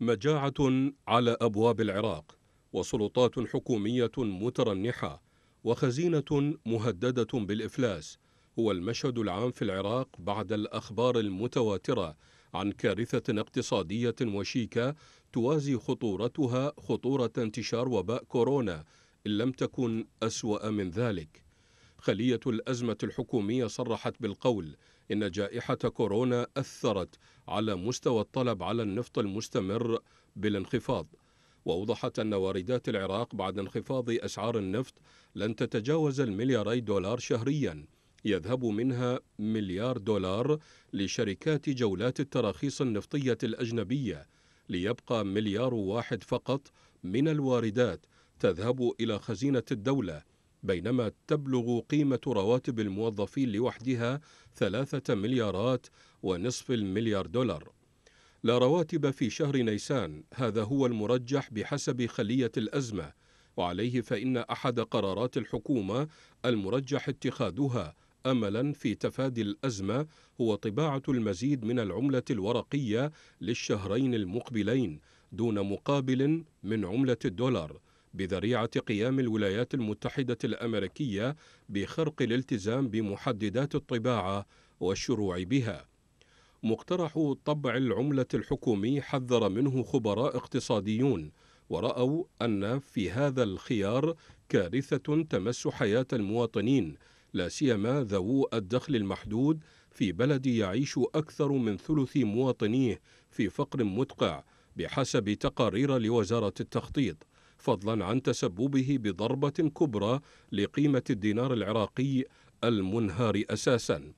مجاعة على أبواب العراق وسلطات حكومية مترنحة وخزينة مهددة بالإفلاس هو المشهد العام في العراق بعد الأخبار المتواترة عن كارثة اقتصادية وشيكة توازي خطورتها خطورة انتشار وباء كورونا إن لم تكن أسوأ من ذلك خلية الأزمة الحكومية صرحت بالقول إن جائحة كورونا أثرت على مستوى الطلب على النفط المستمر بالانخفاض وأوضحت أن واردات العراق بعد انخفاض أسعار النفط لن تتجاوز الملياري دولار شهرياً يذهب منها مليار دولار لشركات جولات التراخيص النفطية الأجنبية ليبقى مليار واحد فقط من الواردات تذهب إلى خزينة الدولة بينما تبلغ قيمة رواتب الموظفين لوحدها ثلاثة مليارات ونصف المليار دولار لا رواتب في شهر نيسان هذا هو المرجح بحسب خلية الأزمة وعليه فإن أحد قرارات الحكومة المرجح اتخاذها املا في تفادي الازمه هو طباعه المزيد من العمله الورقيه للشهرين المقبلين دون مقابل من عمله الدولار بذريعة قيام الولايات المتحدة الأمريكية بخرق الالتزام بمحددات الطباعة والشروع بها. مقترح طبع العملة الحكومي حذر منه خبراء اقتصاديون ورأوا أن في هذا الخيار كارثة تمس حياة المواطنين لا سيما ذوو الدخل المحدود في بلد يعيش أكثر من ثلث مواطنيه في فقر مدقع بحسب تقارير لوزارة التخطيط فضلا عن تسببه بضربة كبرى لقيمة الدينار العراقي المنهار أساسا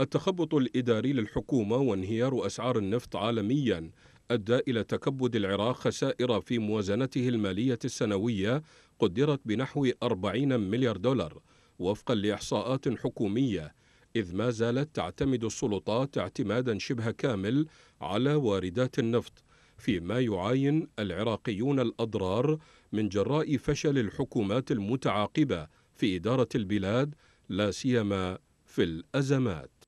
التخبط الإداري للحكومة وانهيار أسعار النفط عالميا أدى إلى تكبد العراق خسائر في موازنته المالية السنوية قدرت بنحو 40 مليار دولار وفقا لإحصاءات حكومية إذ ما زالت تعتمد السلطات اعتمادا شبه كامل على واردات النفط فيما يعاين العراقيون الأضرار من جراء فشل الحكومات المتعاقبة في إدارة البلاد لا سيما في الأزمات